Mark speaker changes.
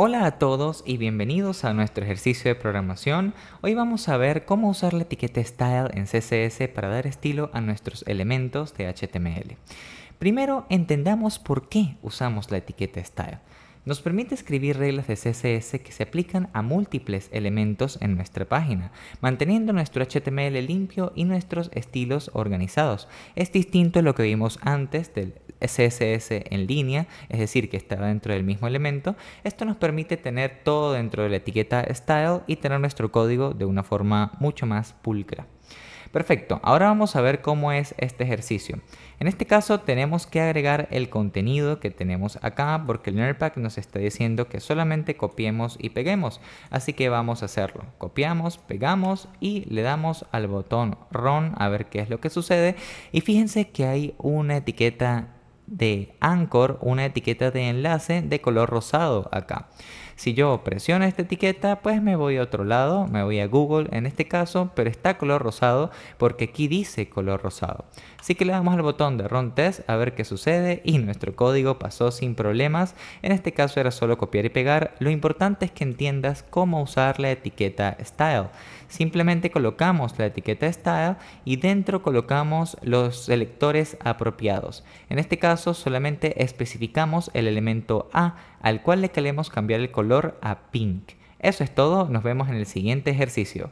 Speaker 1: Hola a todos y bienvenidos a nuestro ejercicio de programación. Hoy vamos a ver cómo usar la etiqueta style en CSS para dar estilo a nuestros elementos de HTML. Primero, entendamos por qué usamos la etiqueta style. Nos permite escribir reglas de CSS que se aplican a múltiples elementos en nuestra página, manteniendo nuestro HTML limpio y nuestros estilos organizados. Es distinto a lo que vimos antes del CSS en línea, es decir, que está dentro del mismo elemento. Esto nos permite tener todo dentro de la etiqueta style y tener nuestro código de una forma mucho más pulcra. Perfecto, ahora vamos a ver cómo es este ejercicio. En este caso tenemos que agregar el contenido que tenemos acá porque el NERPAC nos está diciendo que solamente copiemos y peguemos. Así que vamos a hacerlo. Copiamos, pegamos y le damos al botón Run a ver qué es lo que sucede. Y fíjense que hay una etiqueta de Anchor una etiqueta de enlace de color rosado acá. Si yo presiono esta etiqueta, pues me voy a otro lado, me voy a Google en este caso, pero está color rosado porque aquí dice color rosado. Así que le damos al botón de Run Test a ver qué sucede y nuestro código pasó sin problemas. En este caso era solo copiar y pegar. Lo importante es que entiendas cómo usar la etiqueta Style. Simplemente colocamos la etiqueta Style y dentro colocamos los selectores apropiados. En este caso solamente especificamos el elemento A al cual le queremos cambiar el color color a pink. Eso es todo, nos vemos en el siguiente ejercicio.